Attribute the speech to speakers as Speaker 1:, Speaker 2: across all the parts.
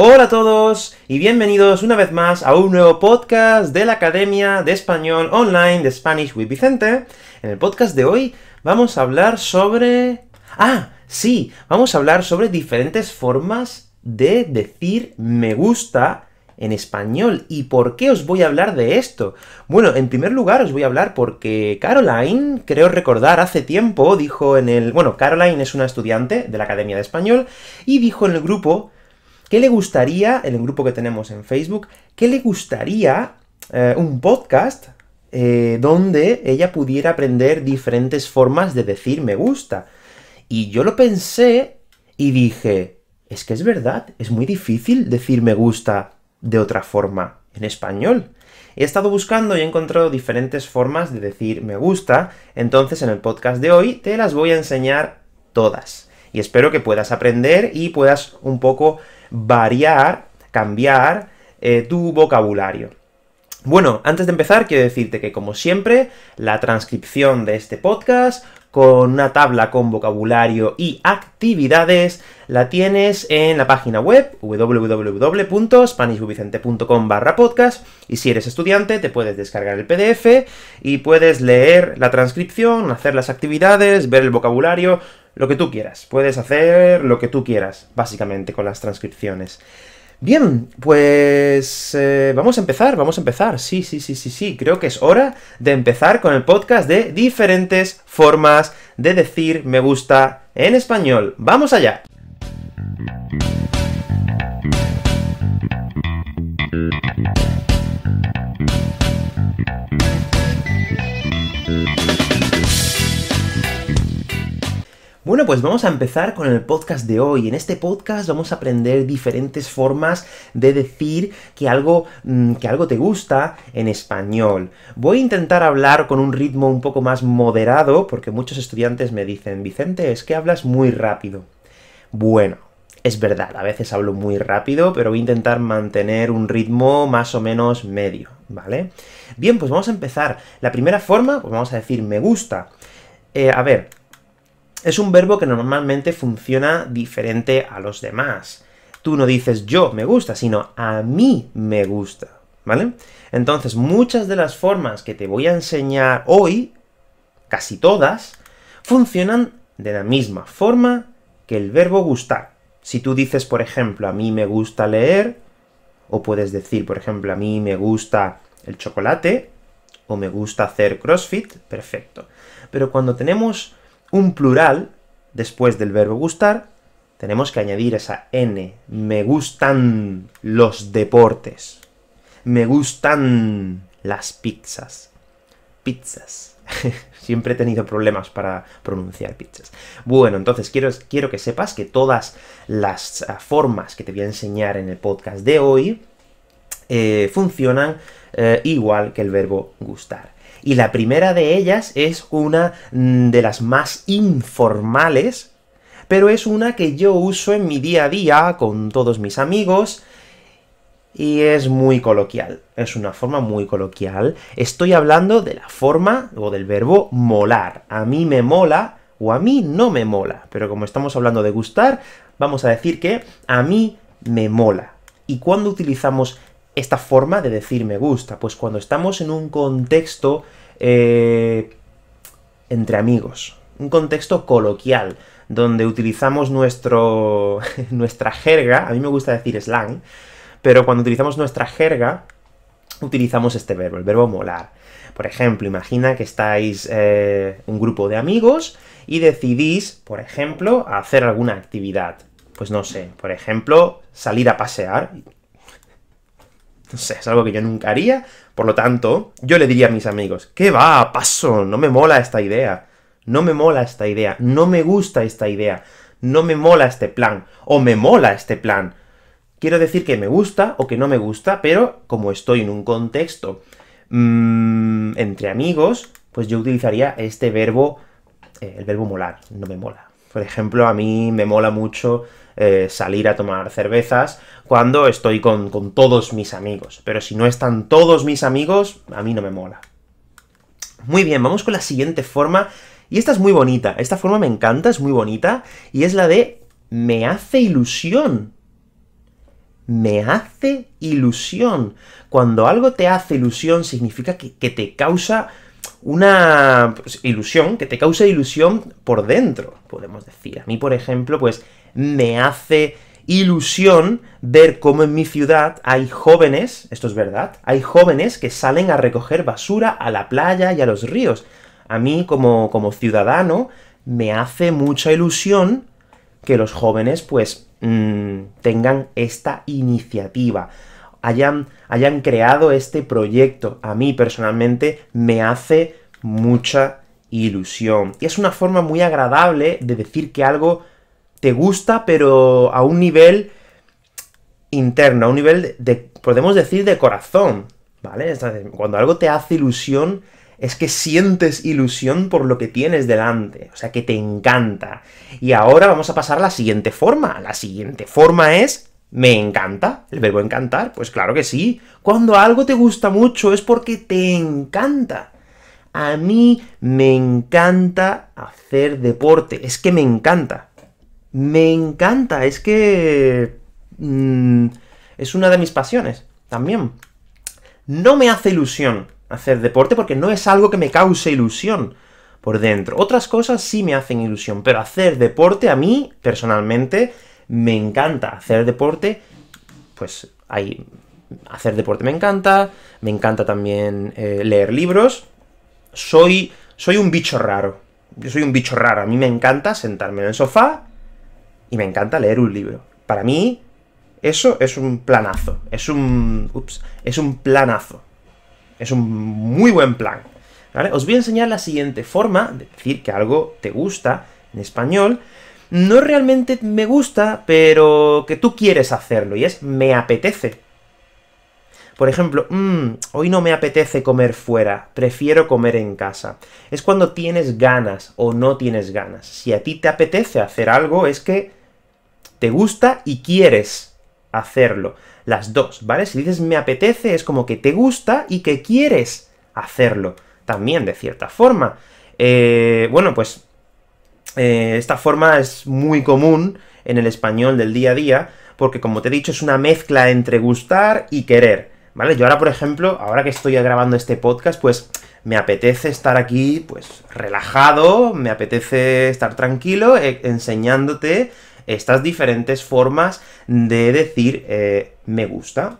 Speaker 1: Hola a todos y bienvenidos una vez más a un nuevo podcast de la Academia de Español Online de Spanish with Vicente. En el podcast de hoy vamos a hablar sobre... Ah, sí, vamos a hablar sobre diferentes formas de decir me gusta en español. ¿Y por qué os voy a hablar de esto? Bueno, en primer lugar os voy a hablar porque Caroline, creo recordar, hace tiempo dijo en el... Bueno, Caroline es una estudiante de la Academia de Español y dijo en el grupo ¿Qué le gustaría, en el grupo que tenemos en Facebook, qué le gustaría eh, un podcast eh, donde ella pudiera aprender diferentes formas de decir me gusta? Y yo lo pensé y dije, es que es verdad, es muy difícil decir me gusta de otra forma en español. He estado buscando y he encontrado diferentes formas de decir me gusta, entonces en el podcast de hoy te las voy a enseñar todas. Y espero que puedas aprender y puedas un poco variar, cambiar eh, tu vocabulario. Bueno, antes de empezar, quiero decirte que, como siempre, la transcripción de este podcast, con una tabla con vocabulario y actividades, la tienes en la página web www.spanishbubicente.com barra podcast y si eres estudiante te puedes descargar el PDF y puedes leer la transcripción, hacer las actividades, ver el vocabulario, lo que tú quieras. Puedes hacer lo que tú quieras, básicamente, con las transcripciones. Bien, pues eh, vamos a empezar, vamos a empezar. Sí, sí, sí, sí, sí. Creo que es hora de empezar con el podcast de diferentes formas de decir me gusta en español. ¡Vamos allá! Bueno, pues vamos a empezar con el podcast de hoy. En este podcast vamos a aprender diferentes formas de decir que algo, mm, que algo te gusta en español. Voy a intentar hablar con un ritmo un poco más moderado, porque muchos estudiantes me dicen, Vicente, es que hablas muy rápido. Bueno, es verdad, a veces hablo muy rápido, pero voy a intentar mantener un ritmo más o menos medio, ¿vale? Bien, pues vamos a empezar. La primera forma, pues vamos a decir me gusta. Eh, a ver, es un verbo que normalmente funciona diferente a los demás. Tú no dices yo me gusta, sino a mí me gusta, ¿vale? Entonces, muchas de las formas que te voy a enseñar hoy, casi todas, funcionan de la misma forma que el verbo gustar. Si tú dices, por ejemplo, a mí me gusta leer, o puedes decir, por ejemplo, a mí me gusta el chocolate, o me gusta hacer CrossFit, perfecto. Pero cuando tenemos un plural después del verbo gustar, tenemos que añadir esa n. Me gustan los deportes. Me gustan las pizzas. Pizzas. Siempre he tenido problemas para pronunciar pizzas. Bueno, entonces quiero, quiero que sepas que todas las ah, formas que te voy a enseñar en el podcast de hoy eh, funcionan eh, igual que el verbo gustar. Y la primera de ellas es una mm, de las más informales, pero es una que yo uso en mi día a día con todos mis amigos y es muy coloquial. Es una forma muy coloquial. Estoy hablando de la forma o del verbo molar. A mí me mola o a mí no me mola. Pero como estamos hablando de gustar, vamos a decir que a mí me mola. ¿Y cuando utilizamos esta forma de decir me gusta? Pues cuando estamos en un contexto eh, entre amigos, un contexto coloquial, donde utilizamos nuestro, nuestra jerga, a mí me gusta decir slang, pero cuando utilizamos nuestra jerga, utilizamos este verbo, el verbo molar. Por ejemplo, imagina que estáis eh, un grupo de amigos y decidís, por ejemplo, hacer alguna actividad. Pues no sé, por ejemplo, salir a pasear no sé, es algo que yo nunca haría. Por lo tanto, yo le diría a mis amigos, ¿qué va? Paso, no me mola esta idea. No me mola esta idea. No me gusta esta idea. No me mola este plan. O me mola este plan. Quiero decir que me gusta o que no me gusta, pero como estoy en un contexto mm, entre amigos, pues yo utilizaría este verbo, eh, el verbo molar. No me mola. Por ejemplo, a mí me mola mucho eh, salir a tomar cervezas cuando estoy con, todos mis amigos. Pero si no están todos mis amigos, a mí no me mola. Muy bien, vamos con la siguiente forma. Y esta es muy bonita. Esta forma me encanta, es muy bonita. Y es la de me hace ilusión. Me hace ilusión. Cuando algo te hace ilusión, significa que, te causa una ilusión, que te causa ilusión por dentro, podemos decir. A mí, por ejemplo, pues me hace ilusión ver cómo en mi ciudad hay jóvenes, esto es verdad, hay jóvenes que salen a recoger basura a la playa y a los ríos. A mí como, ciudadano me hace mucha ilusión que los jóvenes pues mm, tengan esta iniciativa, hayan, hayan creado este proyecto. A mí personalmente me hace mucha ilusión. Y es una forma muy agradable de decir que algo te gusta, pero a un nivel interno, a un nivel de, podemos decir, de corazón, ¿vale? Cuando algo te hace ilusión, es que sientes ilusión por lo que tienes delante, o sea, que te encanta. Y ahora vamos a pasar a la siguiente forma. La siguiente forma es me encanta. El verbo encantar, pues claro que sí. Cuando algo te gusta mucho es porque te encanta. A mí me encanta hacer deporte, es que me encanta. Me encanta, es que... Mm, es una de mis pasiones, también. No me hace ilusión hacer deporte porque no es algo que me cause ilusión por dentro. Otras cosas sí me hacen ilusión, pero hacer deporte a mí, personalmente, me encanta. Hacer deporte, pues hay... Hacer deporte me encanta, me encanta también eh, leer libros. Soy, soy un bicho raro. Yo soy un bicho raro. A mí me encanta sentarme en el sofá y me encanta leer un libro. Para mí, eso es un planazo. Es un. Ups, es un planazo. Es un muy buen plan. Os voy a enseñar la siguiente forma de decir que algo te gusta en español. No realmente me gusta, pero que tú quieres hacerlo, y es me apetece. Por ejemplo, mm, hoy no me apetece comer fuera, prefiero comer en casa. Es cuando tienes ganas o no tienes ganas. Si a ti te apetece hacer algo, es que te gusta y quieres hacerlo. Las dos, ¿vale? Si dices me apetece, es como que te gusta y que quieres hacerlo. También, de cierta forma. Eh, bueno, pues eh, esta forma es muy común en el español del día a día, porque como te he dicho, es una mezcla entre gustar y querer. ¿Vale? Yo ahora, por ejemplo, ahora que estoy grabando este podcast, pues me apetece estar aquí, pues, relajado, me apetece estar tranquilo, eh, enseñándote estas diferentes formas de decir eh, me gusta.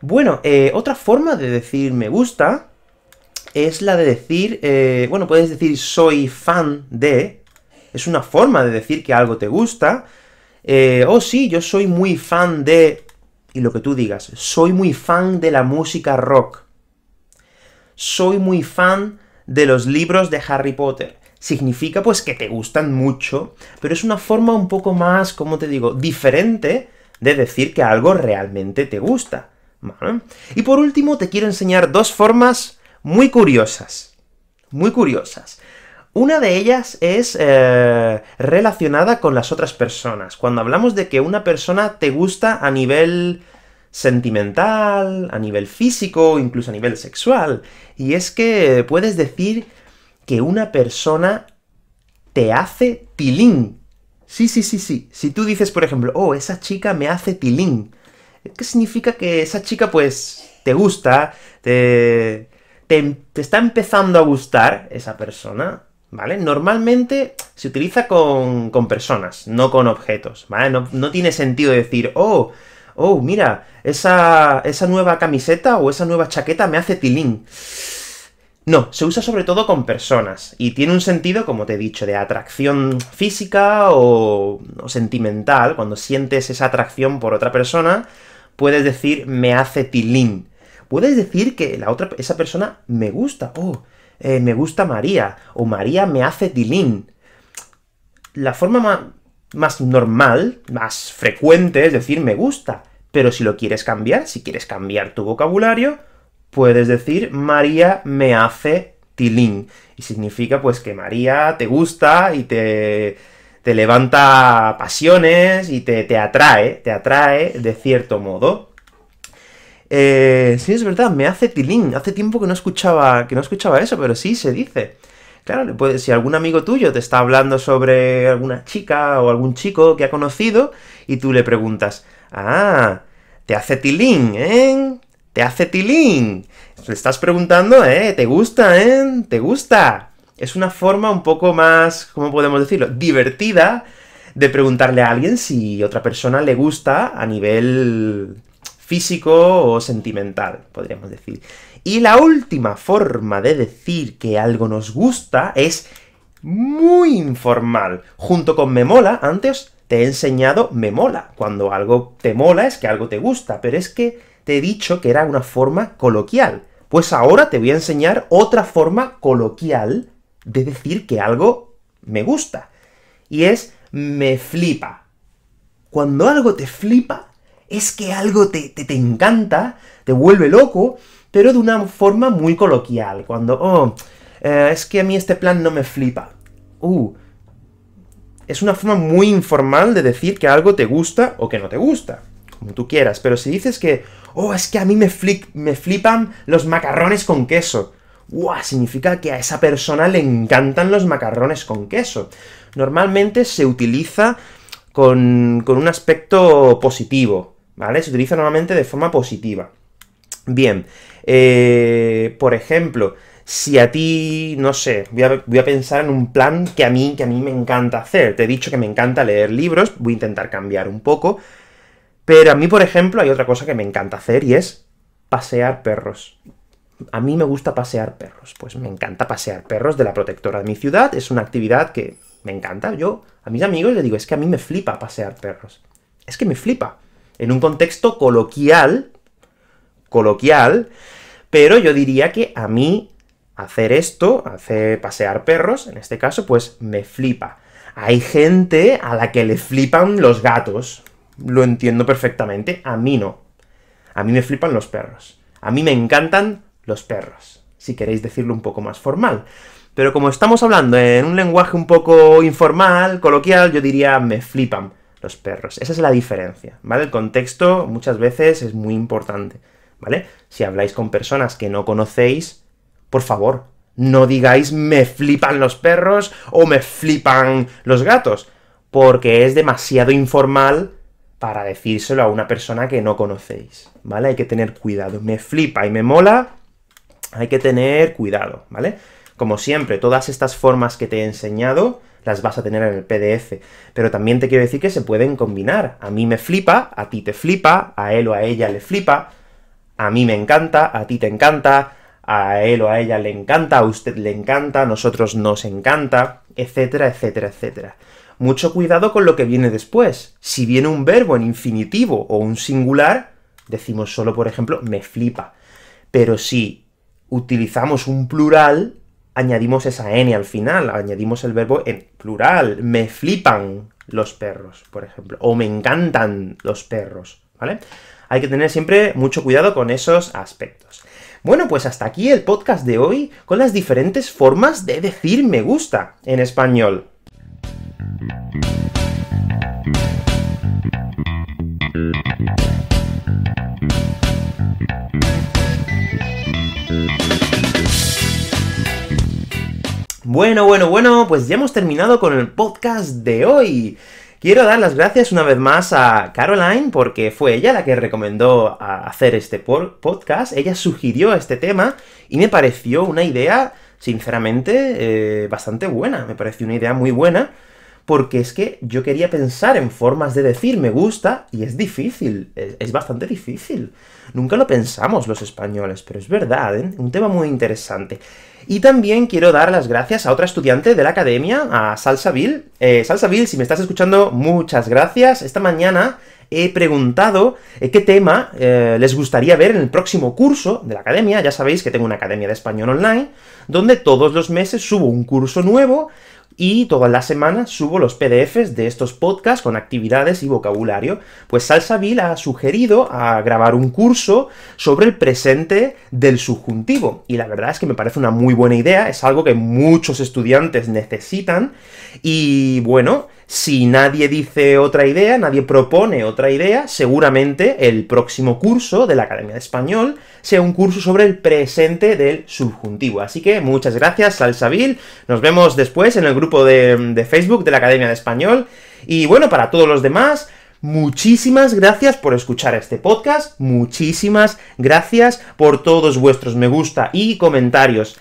Speaker 1: Bueno, eh, otra forma de decir me gusta es la de decir, eh, bueno, puedes decir soy fan de, es una forma de decir que algo te gusta, oh sí, yo soy muy fan de, y lo que tú digas, soy muy fan de la música rock, soy muy fan de los libros de Harry Potter, significa pues que te gustan mucho, pero es una forma un poco más, como te digo?, diferente de decir que algo realmente te gusta. Y por último, te quiero enseñar dos formas muy curiosas. Muy curiosas. Una de ellas es eh, relacionada con las otras personas. Cuando hablamos de que una persona te gusta a nivel sentimental, a nivel físico, incluso a nivel sexual. Y es que puedes decir que una persona te hace tilín. Sí, sí, sí, sí. Si tú dices, por ejemplo, oh, esa chica me hace tilín, ¿qué significa que esa chica, pues, te gusta, te, te, está empezando a gustar esa persona? ¿Vale? Normalmente se utiliza con, personas, no con objetos, ¿vale? No, tiene sentido decir, oh, oh, mira, esa, esa nueva camiseta o esa nueva chaqueta me hace tilín. No, se usa sobre todo con personas y tiene un sentido, como te he dicho, de atracción física o, sentimental. Cuando sientes esa atracción por otra persona, puedes decir me hace tilín. Puedes decir que la otra, esa persona me gusta. o oh, eh, me gusta María. O María me hace tilín. La forma más normal, más frecuente es decir me gusta. Pero si lo quieres cambiar, si quieres cambiar tu vocabulario, puedes decir María me hace tilín. Y significa pues que María te gusta y te, te levanta pasiones y te, atrae, te atrae de cierto modo. Eh, sí, es verdad, me hace tilín. Hace tiempo que no escuchaba, que no escuchaba eso, pero sí se dice. Claro, puede, si algún amigo tuyo te está hablando sobre alguna chica o algún chico que ha conocido y tú le preguntas, ah, te hace tilín, ¿eh? te hace tilín. Te estás preguntando, ¿eh? ¿Te gusta, eh? ¿Te gusta? Es una forma un poco más, ¿cómo podemos decirlo? Divertida de preguntarle a alguien si otra persona le gusta a nivel físico o sentimental, podríamos decir. Y la última forma de decir que algo nos gusta es muy informal. Junto con me mola, antes te he enseñado me mola. Cuando algo te mola es que algo te gusta, pero es que te he dicho que era una forma coloquial. Pues ahora te voy a enseñar otra forma coloquial de decir que algo me gusta. Y es me flipa. Cuando algo te flipa, es que algo te, encanta, te vuelve loco, pero de una forma muy coloquial. Cuando, oh, eh, es que a mí este plan no me flipa. Uh, es una forma muy informal de decir que algo te gusta o que no te gusta como tú quieras, pero si dices que, oh, es que a mí me, flipan los macarrones con queso, ¡Wow! Significa que a esa persona le encantan los macarrones con queso. Normalmente se utiliza con, un aspecto positivo, ¿vale? Se utiliza normalmente de forma positiva. Bien, eh, por ejemplo, si a ti, no sé, voy a, voy a, pensar en un plan que a mí, que a mí me encanta hacer. Te he dicho que me encanta leer libros, voy a intentar cambiar un poco. Pero a mí, por ejemplo, hay otra cosa que me encanta hacer y es pasear perros. A mí me gusta pasear perros, pues me encanta pasear perros de la protectora de mi ciudad, es una actividad que me encanta. Yo a mis amigos les digo, es que a mí me flipa pasear perros. Es que me flipa. En un contexto coloquial, coloquial, pero yo diría que a mí hacer esto, hacer pasear perros, en este caso, pues me flipa. Hay gente a la que le flipan los gatos, lo entiendo perfectamente, a mí no. A mí me flipan los perros. A mí me encantan los perros, si queréis decirlo un poco más formal. Pero como estamos hablando en un lenguaje un poco informal, coloquial, yo diría me flipan los perros. Esa es la diferencia, ¿vale? El contexto muchas veces es muy importante, ¿vale? Si habláis con personas que no conocéis, por favor, no digáis me flipan los perros o me flipan los gatos, porque es demasiado informal para decírselo a una persona que no conocéis, ¿vale? Hay que tener cuidado. Me flipa y me mola, hay que tener cuidado, ¿vale? Como siempre, todas estas formas que te he enseñado las vas a tener en el PDF, pero también te quiero decir que se pueden combinar. A mí me flipa, a ti te flipa, a él o a ella le flipa, a mí me encanta, a ti te encanta, a él o a ella le encanta, a usted le encanta, a nosotros nos encanta, etcétera, etcétera, etcétera mucho cuidado con lo que viene después. Si viene un verbo en infinitivo o un singular, decimos solo, por ejemplo, me flipa. Pero si utilizamos un plural, añadimos esa n al final, añadimos el verbo en plural. Me flipan los perros, por ejemplo, o me encantan los perros, ¿vale? Hay que tener siempre mucho cuidado con esos aspectos. Bueno, pues hasta aquí el podcast de hoy con las diferentes formas de decir me gusta en español. Bueno, bueno, bueno, pues ya hemos terminado con el podcast de hoy. Quiero dar las gracias una vez más a Caroline porque fue ella la que recomendó hacer este podcast, ella sugirió este tema y me pareció una idea, sinceramente, eh, bastante buena, me pareció una idea muy buena porque es que yo quería pensar en formas de decir me gusta y es difícil, es, bastante difícil. Nunca lo pensamos los españoles, pero es verdad, ¿eh? un tema muy interesante. Y también quiero dar las gracias a otra estudiante de la academia, a Salsa Bill. Eh, Salsa Bill, si me estás escuchando, muchas gracias. Esta mañana he preguntado eh, qué tema les gustaría ver en el próximo curso de la academia. Ya sabéis que tengo una academia de español online, donde todos los meses subo un curso nuevo y todas las semanas subo los PDFs de estos podcasts con actividades y vocabulario. Pues Salsabil ha sugerido a grabar un curso sobre el presente del subjuntivo, y la verdad es que me parece una muy buena idea, es algo que muchos estudiantes necesitan, y bueno, si nadie dice otra idea, nadie propone otra idea, seguramente el próximo curso de la Academia de Español sea un curso sobre el presente del subjuntivo. Así que muchas gracias, Salsabil. Nos vemos después en el grupo de, Facebook de la Academia de Español. Y bueno, para todos los demás, Muchísimas gracias por escuchar este podcast, muchísimas gracias por todos vuestros me gusta y comentarios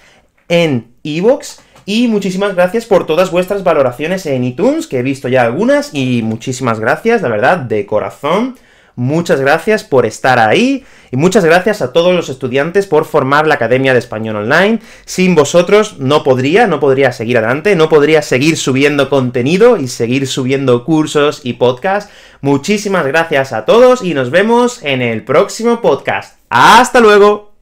Speaker 1: en iVoox. Y muchísimas gracias por todas vuestras valoraciones en iTunes, que he visto ya algunas, y muchísimas gracias, la verdad, de corazón. Muchas gracias por estar ahí y muchas gracias a todos los estudiantes por formar la Academia de Español Online. Sin vosotros no podría, no podría seguir adelante, no podría seguir subiendo contenido y seguir subiendo cursos y podcasts. Muchísimas gracias a todos y nos vemos en el próximo podcast. ¡Hasta luego!